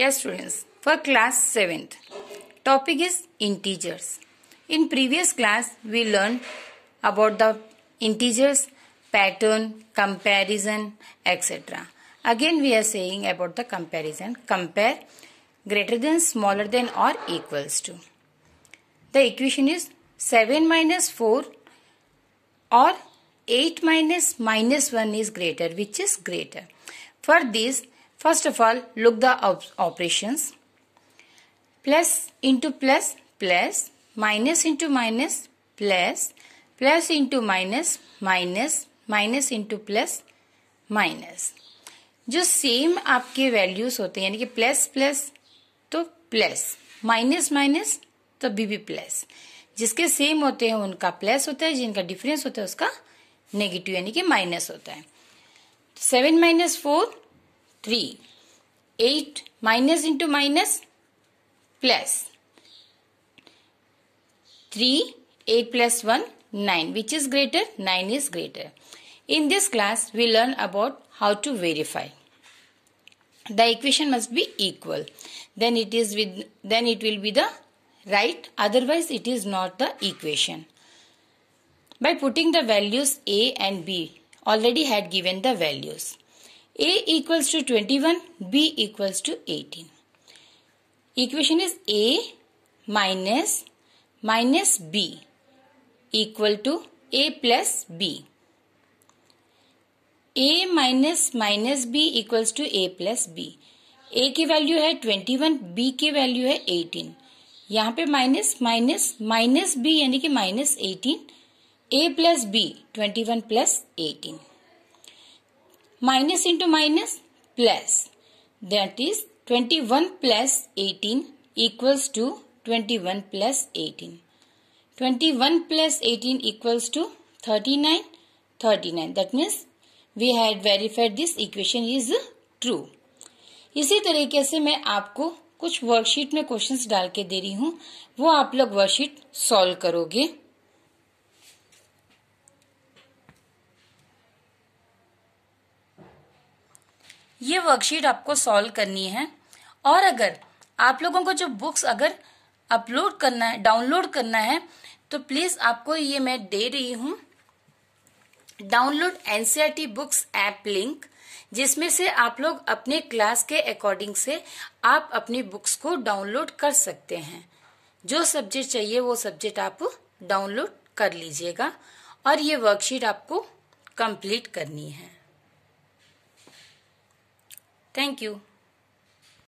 Yes students, for class 7th, topic is integers. In previous class, we learned about the integers, pattern, comparison, etc. Again, we are saying about the comparison. Compare greater than, smaller than or equals to. The equation is 7 minus 4 or 8 minus minus 1 is greater which is greater. For this First of all, look the op operations. Plus into plus, plus. Minus into minus, plus. Plus into minus, minus. Minus into plus, minus जो same आपके values होते हैं यानी कि plus plus तो plus minus minus तो भी भी प्लस जिसके सेम होते हैं उनका प्लस होता है जिनका डिफरेंस होता है उसका नेगेटिव यानी कि माइनस होता है seven minus four 3. 8 minus into minus plus 3 8 plus 1 9 which is greater 9 is greater. In this class we learn about how to verify. The equation must be equal then it is with then it will be the right otherwise it is not the equation. By putting the values a and b already had given the values. A equals to 21, B equals to 18. Equation is A minus minus B equal to A plus B. A minus minus B equals to A plus B A की value है twenty one B की value है eighteen यहाँ पे minus minus minus B यानी कि minus eighteen A plus B twenty one plus eighteen minus into minus plus that is 21 plus 18 equals to 21 plus 18. 21 plus 18 equals to 39 39 that means we had verified this equation is true इसी तरीके से मैं आपको कुछ worksheet में questions डाल के दे रही हूँ वो आप लोग वर्कशीट सॉल्व करोगे ये वर्कशीट आपको सॉल्व करनी है और अगर आप लोगों को जो बुक्स अगर अपलोड करना है डाउनलोड करना है तो प्लीज आपको ये मैं दे रही हूँ download NCERT books app link जिसमें से आप लोग अपने क्लास के अकॉर्डिंग से आप अपनी बुक्स को डाउनलोड कर सकते हैं जो सब्जेक्ट चाहिए वो सब्जेक्ट आप डाउनलोड कर लीजिएगा और ये वर्कशीट आपको कंप्लीट करनी है Thank you.